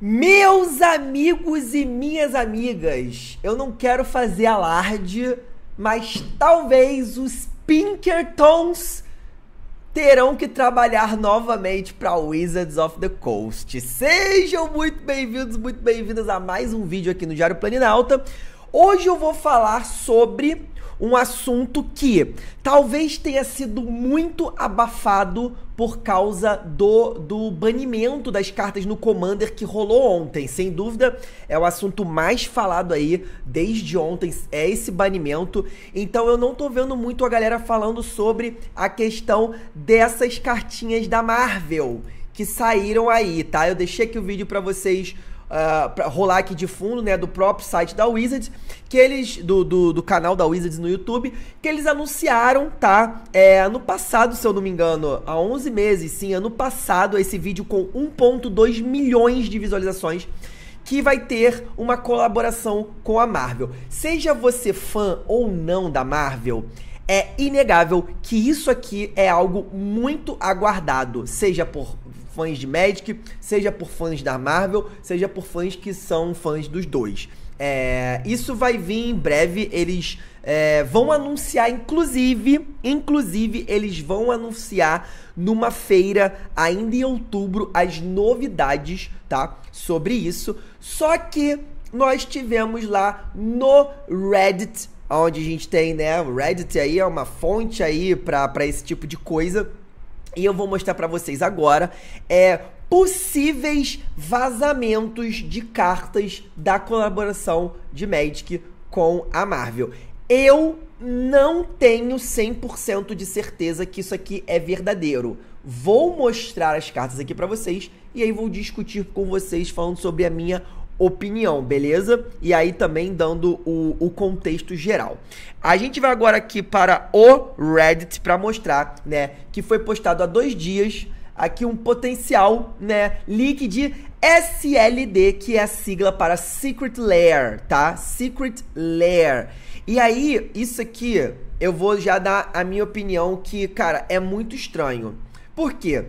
Meus amigos e minhas amigas, eu não quero fazer alarde, mas talvez os Pinkertons terão que trabalhar novamente para Wizards of the Coast. Sejam muito bem-vindos, muito bem-vindas a mais um vídeo aqui no Diário Planinalta. Hoje eu vou falar sobre um assunto que talvez tenha sido muito abafado por causa do, do banimento das cartas no Commander que rolou ontem. Sem dúvida, é o assunto mais falado aí desde ontem, é esse banimento. Então eu não tô vendo muito a galera falando sobre a questão dessas cartinhas da Marvel que saíram aí, tá? Eu deixei aqui o vídeo para vocês uh, rolar aqui de fundo, né, do próprio site da Wizards, que eles, do, do, do canal da Wizards no YouTube, que eles anunciaram, tá, é, ano passado, se eu não me engano, há 11 meses, sim, ano passado, esse vídeo com 1.2 milhões de visualizações, que vai ter uma colaboração com a Marvel. Seja você fã ou não da Marvel, é inegável que isso aqui é algo muito aguardado, seja por fãs de Magic, seja por fãs da Marvel, seja por fãs que são fãs dos dois. É, isso vai vir em breve. Eles é, vão anunciar, inclusive, inclusive eles vão anunciar numa feira ainda em outubro as novidades, tá? Sobre isso. Só que nós tivemos lá no Reddit, onde a gente tem, né? O Reddit aí é uma fonte aí para esse tipo de coisa e eu vou mostrar para vocês agora é possíveis vazamentos de cartas da colaboração de Magic com a Marvel. Eu não tenho 100% de certeza que isso aqui é verdadeiro. Vou mostrar as cartas aqui para vocês e aí vou discutir com vocês falando sobre a minha opinião, beleza? E aí também dando o, o contexto geral. A gente vai agora aqui para o Reddit para mostrar, né, que foi postado há dois dias aqui um potencial, né, leak de SLD, que é a sigla para Secret Layer, tá? Secret Layer. E aí, isso aqui, eu vou já dar a minha opinião que, cara, é muito estranho. Por quê?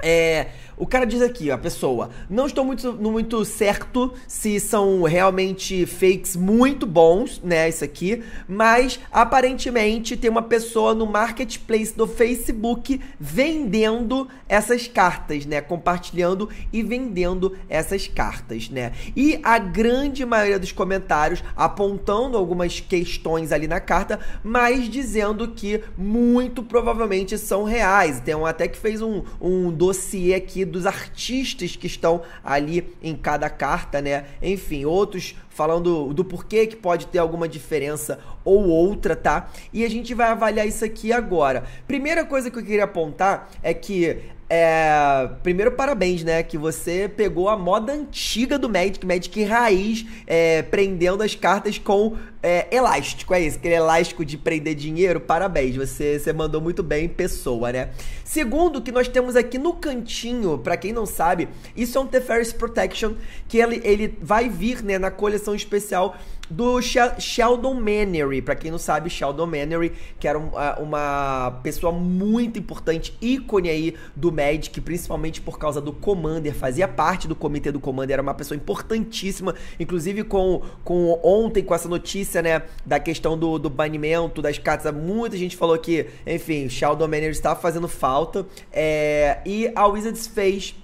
É, o cara diz aqui, a pessoa, não estou muito, muito certo se são realmente fakes muito bons, né, isso aqui, mas aparentemente tem uma pessoa no marketplace do Facebook vendendo essas cartas, né, compartilhando e vendendo essas cartas, né. E a grande maioria dos comentários apontando algumas questões ali na carta, mas dizendo que muito provavelmente são reais. Tem um até que fez um, um dossiê aqui dos artistas que estão ali em cada carta, né? Enfim, outros falando do porquê que pode ter alguma diferença ou outra, tá? E a gente vai avaliar isso aqui agora. Primeira coisa que eu queria apontar é que é, primeiro, parabéns, né? Que você pegou a moda antiga do Magic, Magic raiz, é, prendendo as cartas com é, elástico, é isso. Aquele elástico de prender dinheiro, parabéns. Você, você mandou muito bem, pessoa, né? Segundo, que nós temos aqui no cantinho, para quem não sabe, isso é um Teferis Protection, que ele, ele vai vir né, na coleção especial do Sheldon Mannery. Para quem não sabe, Sheldon Mannery, que era uma uma pessoa muito importante, ícone aí do Magic, principalmente por causa do Commander, fazia parte do comitê do Commander, era uma pessoa importantíssima, inclusive com, com ontem, com essa notícia notícia, né? Da questão do, do banimento das cartas. Muita gente falou que, enfim, Sheldon Manager está fazendo falta. É, e a Wizards fez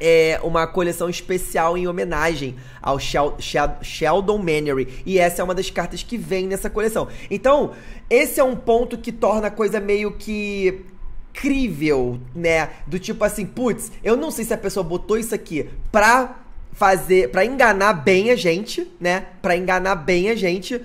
é uma coleção especial em homenagem ao Shel Shel Sheldon Mannery. E essa é uma das cartas que vem nessa coleção. Então, esse é um ponto que torna a coisa meio que crível, né? Do tipo assim, putz, eu não sei se a pessoa botou isso aqui pra fazer, para enganar bem a gente, né? Para enganar bem a gente, uh,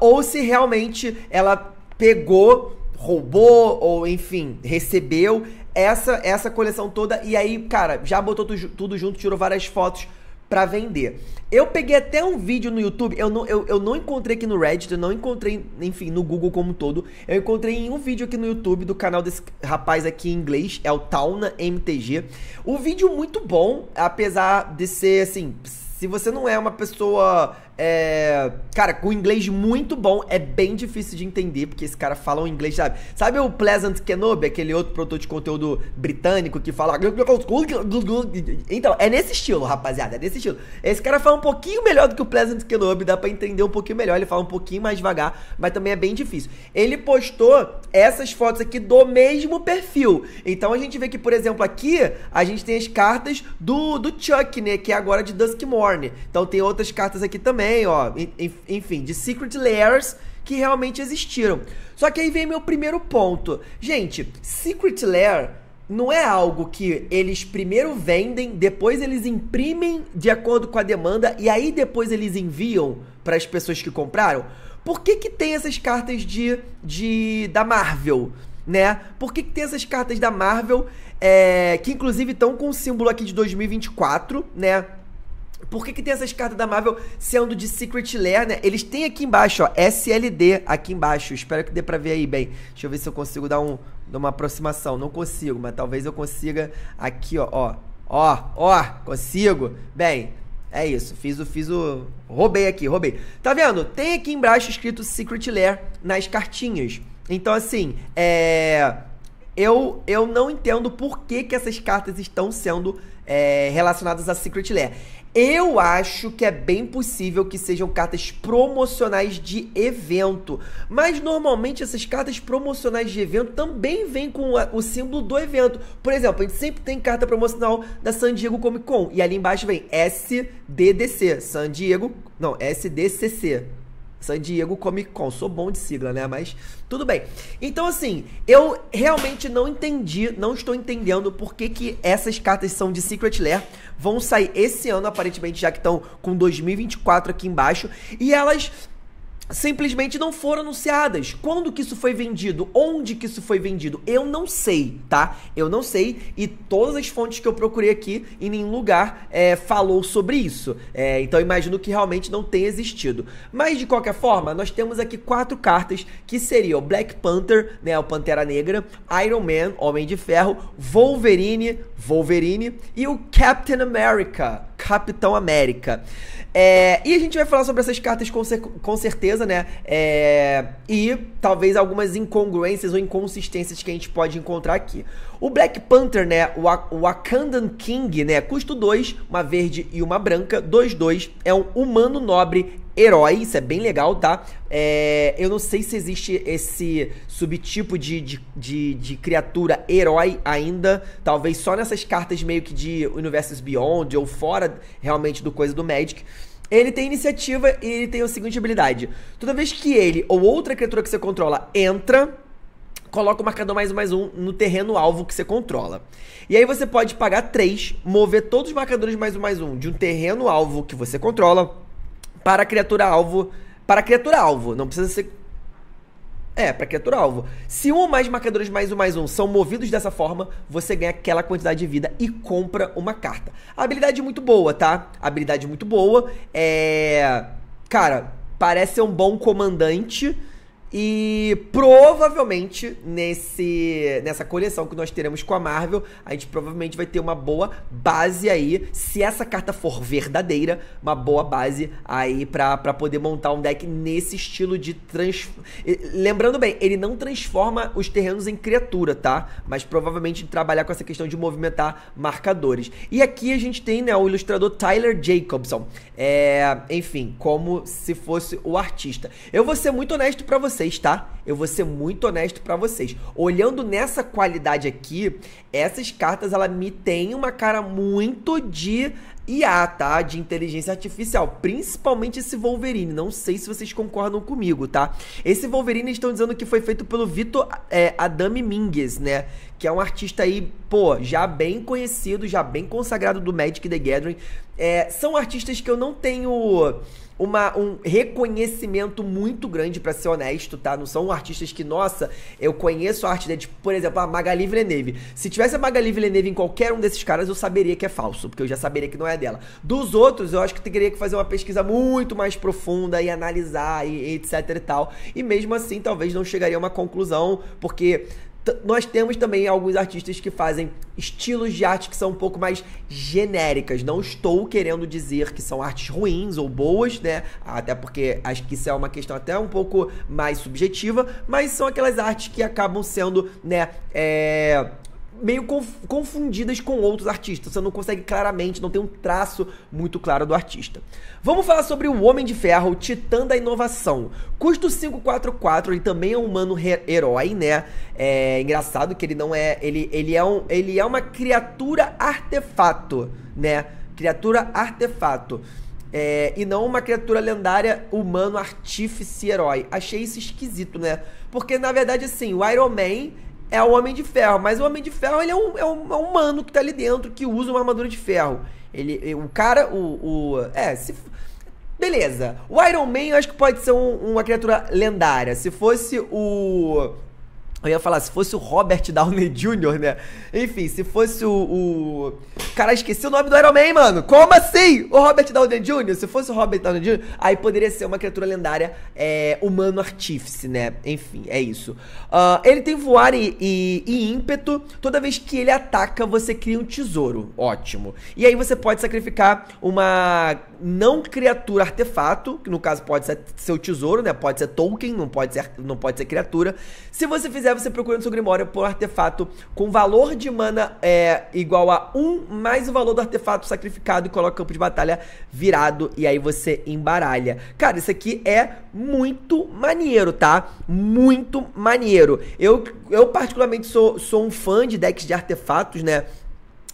ou se realmente ela pegou, roubou ou enfim recebeu essa essa coleção toda e aí, cara, já botou tu, tudo junto, tirou várias fotos para vender. Eu peguei até um vídeo no YouTube, eu não, eu, eu não encontrei aqui no Reddit, eu não encontrei, enfim, no Google como um todo. Eu encontrei em um vídeo aqui no YouTube do canal desse rapaz aqui em inglês, é o Tauna MTG. Um vídeo muito bom, apesar de ser assim. Se você não é uma pessoa é, cara, com inglês muito bom, é bem difícil de entender, porque esse cara fala um inglês, sabe? Sabe o Pleasant Kenobi, aquele outro produtor de conteúdo britânico que fala. Então, é nesse estilo, rapaziada, é nesse estilo. Esse cara fala um pouquinho melhor do que o Pleasant Kenobi, dá pra entender um pouquinho melhor, ele fala um pouquinho mais devagar, mas também é bem difícil. Ele postou essas fotos aqui do mesmo perfil. Então a gente vê que, por exemplo, aqui a gente tem as cartas do, do Chuck, né? Que é agora de Dusk Morning. Então tem outras cartas aqui também ó, enfim, de secret layers que realmente existiram. Só que aí vem meu primeiro ponto. Gente, secret layer não é algo que eles primeiro vendem, depois eles imprimem de acordo com a demanda e aí depois eles enviam para as pessoas que compraram? Por que, que tem essas cartas de, de da Marvel? Né? Por que, que tem essas cartas da Marvel é, que inclusive estão com o símbolo aqui de 2024, né? Por que, que tem essas cartas da Marvel sendo de Secret Lair, né? Eles têm aqui embaixo, ó, SLD aqui embaixo. Espero que dê pra ver aí bem. Deixa eu ver se eu consigo dar, um, dar uma aproximação. Não consigo, mas talvez eu consiga aqui, ó, ó. Ó, ó, consigo. Bem, é isso. Fiz o, fiz o... Roubei aqui, roubei. Tá vendo? Tem aqui embaixo escrito Secret Lair nas cartinhas. Então, assim, é... Eu, eu não entendo por que, que essas cartas estão sendo é, relacionadas a Secret Lair. Eu acho que é bem possível que sejam cartas promocionais de evento, mas normalmente essas cartas promocionais de evento também vêm com o símbolo do evento. Por exemplo, a gente sempre tem carta promocional da San Diego Comic Con e ali embaixo vem SDDC, San Diego, não, SDCC. San Diego Comic Con. Sou bom de sigla, né? Mas tudo bem. Então, assim, eu realmente não entendi, não estou entendendo por que, que essas cartas são de Secret Lair. Vão sair esse ano, aparentemente, já que estão com 2024 aqui embaixo. E elas simplesmente não foram anunciadas. Quando que isso foi vendido? Onde que isso foi vendido? Eu não sei, tá? Eu não sei e todas as fontes que eu procurei aqui em nenhum lugar é, falou sobre isso. É, então imagino que realmente não tenha existido. Mas de qualquer forma, nós temos aqui quatro cartas que seriam Black Panther, né, o Pantera Negra, Iron Man, Homem de Ferro, Wolverine, Wolverine e o Captain America. Capitão América. É, e a gente vai falar sobre essas cartas com, cer com certeza, né? É, e talvez algumas incongruências ou inconsistências que a gente pode encontrar aqui. O Black Panther, né? O Wakandan King, né? Custo 2, uma verde e uma branca. 2-2. É um humano nobre herói, isso é bem legal, tá? É, eu não sei se existe esse subtipo de, de, de, de, criatura herói ainda, talvez só nessas cartas meio que de Universos Beyond ou fora realmente do coisa do Magic. Ele tem iniciativa e ele tem a seguinte habilidade: toda vez que ele ou outra criatura que você controla entra, coloca o marcador mais um mais um no terreno alvo que você controla. E aí você pode pagar três, mover todos os marcadores mais um mais um de um terreno alvo que você controla para a criatura alvo. Para a criatura alvo, não precisa ser. É, para criatura alvo. Se um ou mais marcadores mais um mais um são movidos dessa forma, você ganha aquela quantidade de vida e compra uma carta. A habilidade é muito boa, tá? A habilidade é muito boa. É. Cara, parece ser um bom comandante e provavelmente nesse, nessa coleção que nós teremos com a Marvel, a gente provavelmente vai ter uma boa base aí, se essa carta for verdadeira, uma boa base aí para poder montar um deck nesse estilo de trans. Lembrando bem, ele não transforma os terrenos em criatura, tá? Mas provavelmente trabalhar com essa questão de movimentar marcadores. E aqui a gente tem né, o ilustrador Tyler Jacobson. É, enfim, como se fosse o artista. Eu vou ser muito honesto para você vocês, tá? Eu vou ser muito honesto para vocês. Olhando nessa qualidade aqui, essas cartas ela me tem uma cara muito de IA, tá? De inteligência artificial, principalmente esse Wolverine. Não sei se vocês concordam comigo, tá? Esse Wolverine estão dizendo que foi feito pelo Vitor é, Adame Mingues, né? Que é um artista aí, pô, já bem conhecido, já bem consagrado do Magic the Gathering. É, são artistas que eu não tenho uma, um reconhecimento muito grande, para ser honesto, tá? Não são artistas que, nossa, eu conheço a arte dele. Tipo, por exemplo, a Magali Villeneuve. Se tivesse a Magali Villeneuve em qualquer um desses caras, eu saberia que é falso, porque eu já saberia que não é dela. Dos outros, eu acho que teria que fazer uma pesquisa muito mais profunda e analisar e, e etc e tal. E mesmo assim, talvez não chegaria a uma conclusão, porque nós temos também alguns artistas que fazem estilos de arte que são um pouco mais genéricas. Não estou querendo dizer que são artes ruins ou boas, né? Até porque acho que isso é uma questão até um pouco mais subjetiva, mas são aquelas artes que acabam sendo, né? É meio confundidas com outros artistas. Você não consegue claramente, não tem um traço muito claro do artista. Vamos falar sobre o Homem de Ferro, o Titã da Inovação. Custo 544, ele também é um humano herói, né? É engraçado que ele não é. Ele, ele, é, um, ele é uma criatura artefato, né? Criatura artefato. É, e não uma criatura lendária, humano, artífice, herói. Achei isso esquisito, né? Porque, na verdade, assim, o Iron Man é o Homem de Ferro. Mas o Homem de Ferro ele é, um, é, um, é um humano que tá ali dentro, que usa uma armadura de ferro. Ele, o cara, o. o é, se. Beleza. O Iron Man eu acho que pode ser um, uma criatura lendária. Se fosse o eu ia falar, se fosse o Robert Downey Jr., né? Enfim, se fosse o. o... Cara, esqueci o nome do Iron Man, mano. Como assim? O Robert Downey Jr., se fosse o Robert Downey Jr., aí poderia ser uma criatura lendária é, humano artífice, né? Enfim, é isso. Uh, ele tem voar e, e, e, ímpeto. Toda vez que ele ataca, você cria um tesouro. Ótimo. E aí você pode sacrificar uma não criatura artefato, que no caso pode ser seu tesouro, né? Pode ser token, não pode ser, não pode ser criatura. Se você fizer, você procura no seu grimório por artefato com valor de mana é, igual a 1 mais o valor do artefato sacrificado e coloca o campo de batalha virado e aí você embaralha. Cara, isso aqui é muito maneiro, tá? Muito maneiro. Eu, eu particularmente sou, sou um fã de decks de artefatos, né?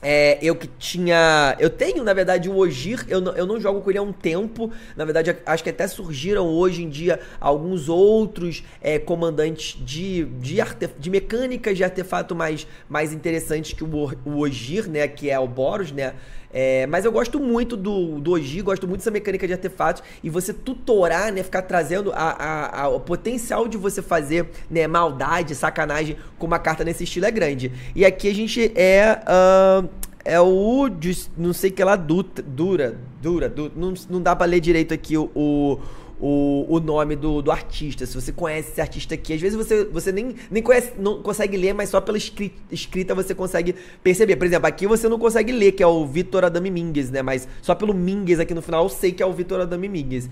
É, eu que tinha. Eu tenho, na verdade, o Ogir. Eu não, eu não jogo com ele há um tempo. Na verdade, acho que até surgiram hoje em dia alguns outros é, comandantes de, de, de mecânicas de artefato mais, mais interessantes que o, o Ogir, né? Que é o Boros, né? É, mas eu gosto muito do, do Oji, gosto muito dessa mecânica de artefatos e você tutorar, né? Ficar trazendo a, a, a, o potencial de você fazer né, maldade, sacanagem com uma carta nesse estilo é grande. E aqui a gente é. Uh, é o. Não sei que ela Dura. Dura. Dura. não, não dá pra ler direito aqui o, o o, o nome do, do artista, se você conhece esse artista aqui. Às vezes você, você nem, nem conhece, não consegue ler, mas só pela escrita, você consegue perceber. Por exemplo, aqui você não consegue ler, que é o Vitor Adami Mingues, né? Mas só pelo Mingues aqui no final eu sei que é o Vitor Adami Mingues.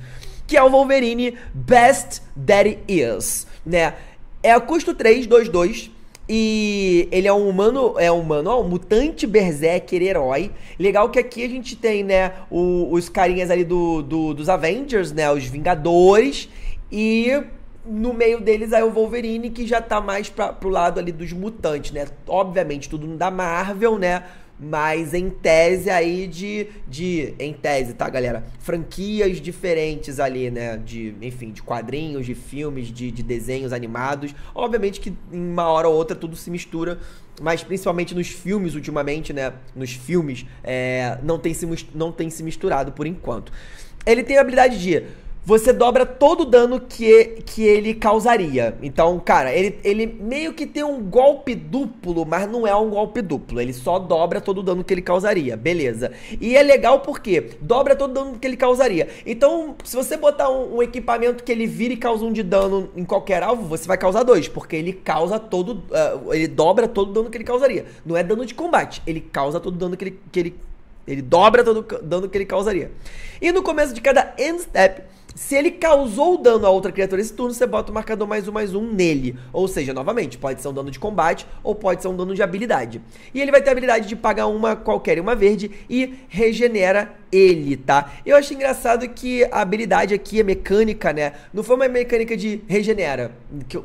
Que é o Wolverine Best That Is, né? É custo 3, 2, 2. E ele é um humano, é um humano, ó, um mutante berserker herói. Legal que aqui a gente tem, né, o, os carinhas ali do, do, dos Avengers, né, os Vingadores. E no meio deles aí é o Wolverine, que já tá mais pra, pro lado ali dos mutantes, né? Obviamente, tudo da Marvel, né? Mas em tese aí de, de. Em tese, tá, galera? Franquias diferentes ali, né? De, enfim, de quadrinhos, de filmes, de, de desenhos animados. Obviamente que em uma hora ou outra tudo se mistura. Mas principalmente nos filmes, ultimamente, né? Nos filmes, é, não, tem se, não tem se misturado por enquanto. Ele tem a habilidade de você dobra todo o dano que, que ele causaria. Então, cara, ele, ele meio que tem um golpe duplo, mas não é um golpe duplo. Ele só dobra todo o dano que ele causaria, beleza. E é legal porque dobra todo o dano que ele causaria. Então, se você botar um, um equipamento que ele vira e causa um de dano em qualquer alvo, você vai causar dois, porque ele causa todo. Uh, ele dobra todo o dano que ele causaria. Não é dano de combate, ele causa todo o dano que ele. Que ele ele dobra todo o dano que ele causaria. E no começo de cada end step, se ele causou dano a outra criatura esse turno, você bota o marcador mais um, mais um nele. Ou seja, novamente, pode ser um dano de combate ou pode ser um dano de habilidade. E ele vai ter a habilidade de pagar uma qualquer, uma verde, e regenera ele, tá? Eu acho engraçado que a habilidade aqui é mecânica, né? Não foi uma mecânica de regenera,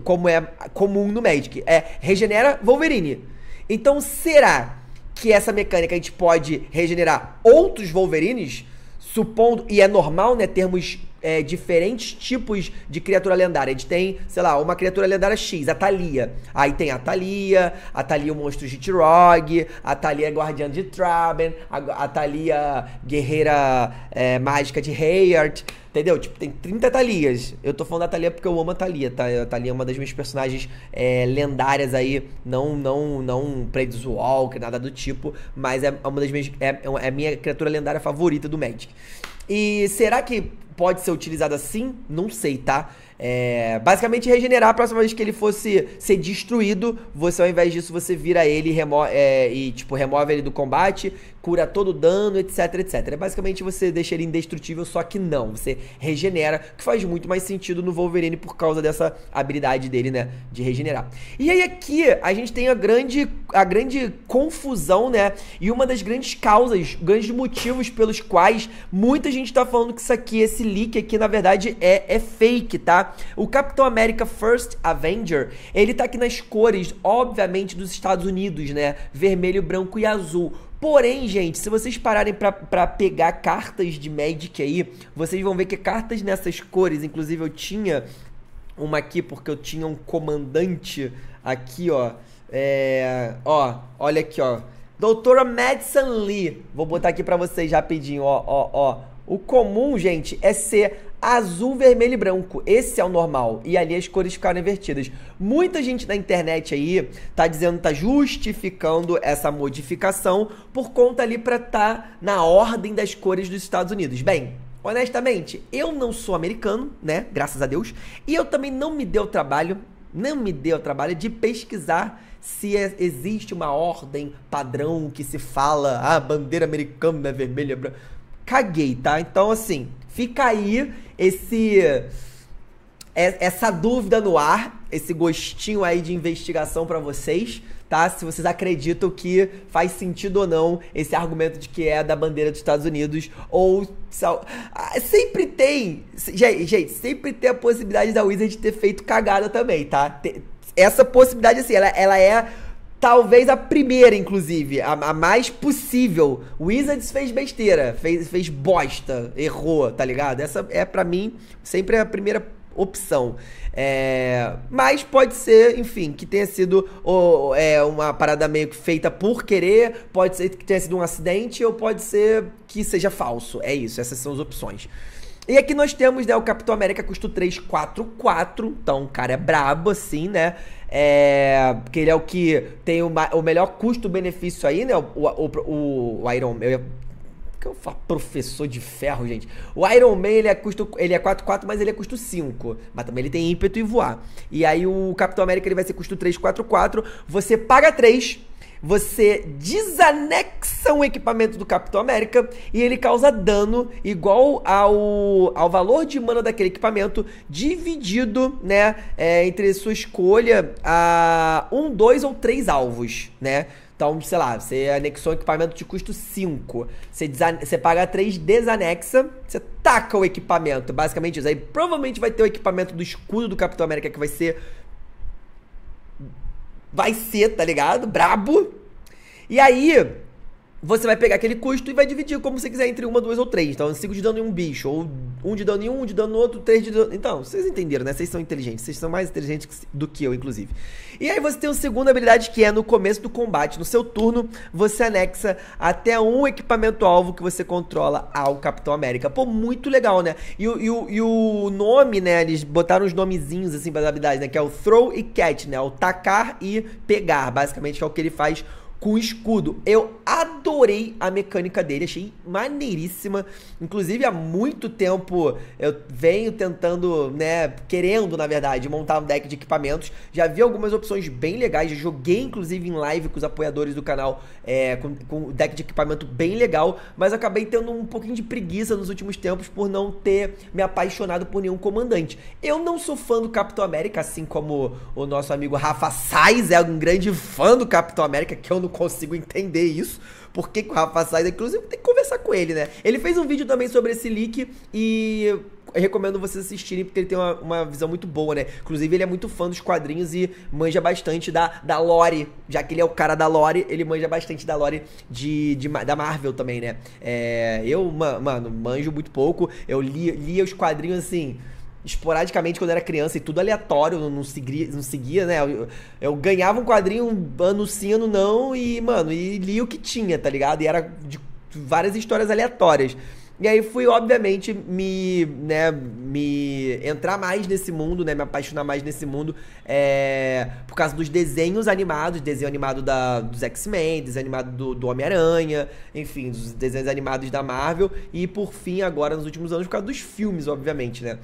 como é comum no Magic. É regenera Wolverine. Então, será que essa mecânica a gente pode regenerar outros Wolverines? Supondo, e é normal, né, termos é, diferentes tipos de criatura lendária. A gente tem, sei lá, uma criatura lendária X, a Thalia. Aí tem a Thalia, a Thalia o é monstro de Tirog, a Thalia é guardiã de Traben, a, a Thalia guerreira é, mágica de Hayart. Entendeu? Tipo, tem 30 Thalias. Eu tô falando da Thalia porque eu amo a Thalia. Tá? A Thalia é uma das minhas personagens é, lendárias aí. Não, não, não Planeswalker, nada do tipo. Mas é uma das minhas. É, é, é a minha criatura lendária favorita do Magic. E será que pode ser utilizado assim? Não sei, tá? É, basicamente regenerar a próxima vez que ele fosse ser destruído, você ao invés disso você vira ele e, é, e tipo remove ele do combate, cura todo dano, etc, etc. É basicamente você deixa ele indestrutível, só que não. Você regenera, que faz muito mais sentido no Wolverine por causa dessa habilidade dele, né? De regenerar. E aí aqui a gente tem a grande, a grande confusão, né? E uma das grandes causas, grandes motivos pelos quais muita gente tá falando que isso aqui, esse leak aqui, na verdade, é, é fake, tá? O Capitão América First Avenger, ele tá aqui nas cores, obviamente, dos Estados Unidos, né? Vermelho, branco e azul. Porém, gente, se vocês pararem para pegar cartas de Magic aí, vocês vão ver que cartas nessas cores, inclusive eu tinha uma aqui porque eu tinha um comandante aqui, ó. É, ó, olha aqui, ó. Doutora Madison Lee. Vou botar aqui para vocês rapidinho, ó, ó, ó. O comum, gente, é ser azul, vermelho e branco. Esse é o normal. E ali as cores ficaram invertidas. Muita gente na internet aí tá dizendo, tá justificando essa modificação por conta ali para tá na ordem das cores dos Estados Unidos. Bem, honestamente, eu não sou americano, né? Graças a Deus. E eu também não me deu trabalho, não me deu trabalho de pesquisar se é, existe uma ordem padrão que se fala, ah, bandeira americana é vermelha, branca caguei, tá? Então, assim, fica aí esse é, essa dúvida no ar, esse gostinho aí de investigação para vocês, tá? Se vocês acreditam que faz sentido ou não esse argumento de que é da bandeira dos Estados Unidos ou ah, sempre tem, gente, sempre tem a possibilidade da Wizard ter feito cagada também, tá? Essa possibilidade assim, ela, ela é Talvez a primeira, inclusive, a, a mais possível. Wizards fez besteira, fez, fez bosta, errou, tá ligado? Essa é, para mim, sempre a primeira opção. É, mas pode ser, enfim, que tenha sido ou, é, uma parada meio que feita por querer, pode ser que tenha sido um acidente ou pode ser que seja falso. É isso, essas são as opções. E aqui nós temos, né, o Capitão América custo 344, então o cara é brabo, assim, né? É, porque ele é o que tem o, o melhor custo-benefício aí, né? O, o, o Iron Man. Eu ia, que eu falo professor de ferro, gente? O Iron Man, ele é custo, ele é 4-4, mas ele é custo 5. Mas também ele tem ímpeto e voar. E aí o Capitão América, ele vai ser custo 3-4-4. Você paga 3 você desanexa um equipamento do Capitão América e ele causa dano igual ao, ao valor de mana daquele equipamento dividido, né, é, entre sua escolha a um, dois ou três alvos, né? Então, sei lá, você anexou um equipamento de custo 5. Você, você paga 3, desanexa, você taca o equipamento. Basicamente isso. Aí provavelmente vai ter o equipamento do escudo do Capitão América que vai ser vai ser, tá ligado? Brabo. E aí, você vai pegar aquele custo e vai dividir como você quiser entre uma, duas ou três. Então, cinco de dano em um bicho, ou um de dano em um, um de dano no outro, três de dano. Então, vocês entenderam, né? Vocês são inteligentes. Vocês são mais inteligentes do que eu, inclusive. E aí você tem a segunda habilidade que é no começo do combate, no seu turno, você anexa até um equipamento alvo que você controla ao Capitão América. Pô, muito legal, né? E, o, e, o, e o nome, né? Eles botaram os nomezinhos assim para as habilidades, né? Que é o throw e catch, né? O tacar e pegar, basicamente, que é o que ele faz com escudo. Eu adorei a mecânica dele, achei maneiríssima. Inclusive, há muito tempo eu venho tentando, né, querendo, na verdade, montar um deck de equipamentos. Já vi algumas opções bem legais, já joguei inclusive em live com os apoiadores do canal, é, com, o deck de equipamento bem legal, mas acabei tendo um pouquinho de preguiça nos últimos tempos por não ter me apaixonado por nenhum comandante. Eu não sou fã do Capitão América, assim como o nosso amigo Rafa Sais é um grande fã do Capitão América, que eu não não consigo entender isso. Por que, o Rafa sai da Inclusive, tem que conversar com ele, né? Ele fez um vídeo também sobre esse leak e recomendo vocês assistirem, porque ele tem uma, uma, visão muito boa, né? Inclusive, ele é muito fã dos quadrinhos e manja bastante da, da lore. Já que ele é o cara da lore, ele manja bastante da lore de, de da Marvel também, né? É, eu, mano, manjo muito pouco. Eu li, li os quadrinhos assim esporadicamente quando era criança e tudo aleatório, não seguia, não seguia né? Eu, eu, ganhava um quadrinho ano sim, ano não, e, mano, e li o que tinha, tá ligado? E era de várias histórias aleatórias. E aí fui, obviamente, me, né, me entrar mais nesse mundo, né, me apaixonar mais nesse mundo, é, por causa dos desenhos animados, desenho animado da, dos X-Men, desenho animado do, do Homem-Aranha, enfim, dos desenhos animados da Marvel, e por fim, agora, nos últimos anos, por causa dos filmes, obviamente, né.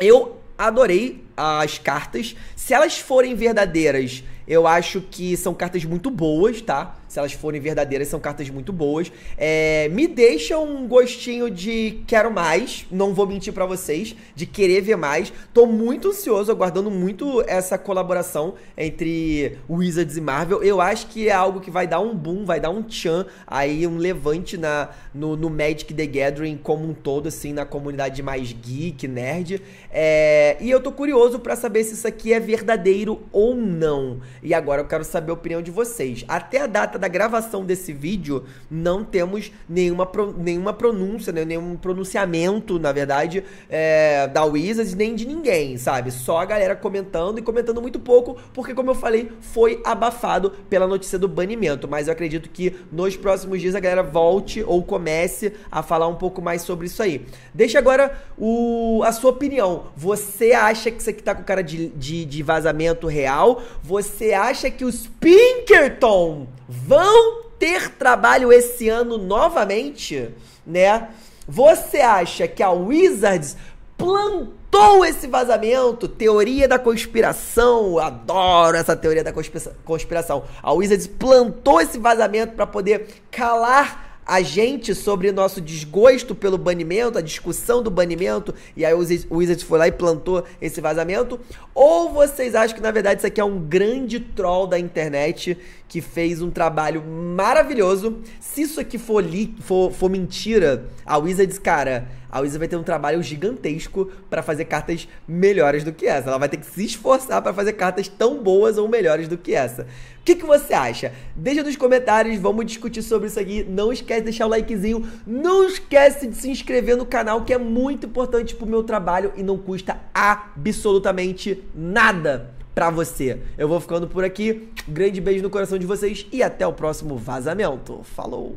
Eu adorei as cartas. Se elas forem verdadeiras, eu acho que são cartas muito boas, tá? Se elas forem verdadeiras, são cartas muito boas. É, me deixa um gostinho de quero mais, não vou mentir para vocês, de querer ver mais. Tô muito ansioso, aguardando muito essa colaboração entre Wizards e Marvel. Eu acho que é algo que vai dar um boom, vai dar um tchan aí, um levante na, no, no Magic the Gathering como um todo, assim, na comunidade mais geek, nerd. É, e eu tô curioso para saber se isso aqui é verdadeiro ou não. E agora eu quero saber a opinião de vocês. Até a data da gravação desse vídeo, não temos nenhuma, pro, nenhuma pronúncia, né? nenhum pronunciamento, na verdade, é, da Wizards, nem de ninguém, sabe? Só a galera comentando e comentando muito pouco, porque, como eu falei, foi abafado pela notícia do banimento. Mas eu acredito que nos próximos dias a galera volte ou comece a falar um pouco mais sobre isso aí. Deixa agora o, a sua opinião. Você acha que isso aqui tá com cara de, de, de vazamento real? Você você acha que os Pinkerton vão ter trabalho esse ano novamente, né? Você acha que a Wizards plantou esse vazamento? Teoria da conspiração, adoro essa teoria da conspiração. A Wizards plantou esse vazamento para poder calar a gente sobre nosso desgosto pelo banimento, a discussão do banimento, e aí o Wizard foi lá e plantou esse vazamento? Ou vocês acham que na verdade isso aqui é um grande troll da internet que fez um trabalho maravilhoso. Se isso aqui for, li, for, for mentira, a diz, cara, a Wizards vai ter um trabalho gigantesco para fazer cartas melhores do que essa. Ela vai ter que se esforçar para fazer cartas tão boas ou melhores do que essa. O que, que você acha? Deixa nos comentários, vamos discutir sobre isso aqui. Não esquece de deixar o likezinho, não esquece de se inscrever no canal, que é muito importante pro meu trabalho e não custa absolutamente nada para você. Eu vou ficando por aqui. Grande beijo no coração de vocês e até o próximo vazamento. Falou!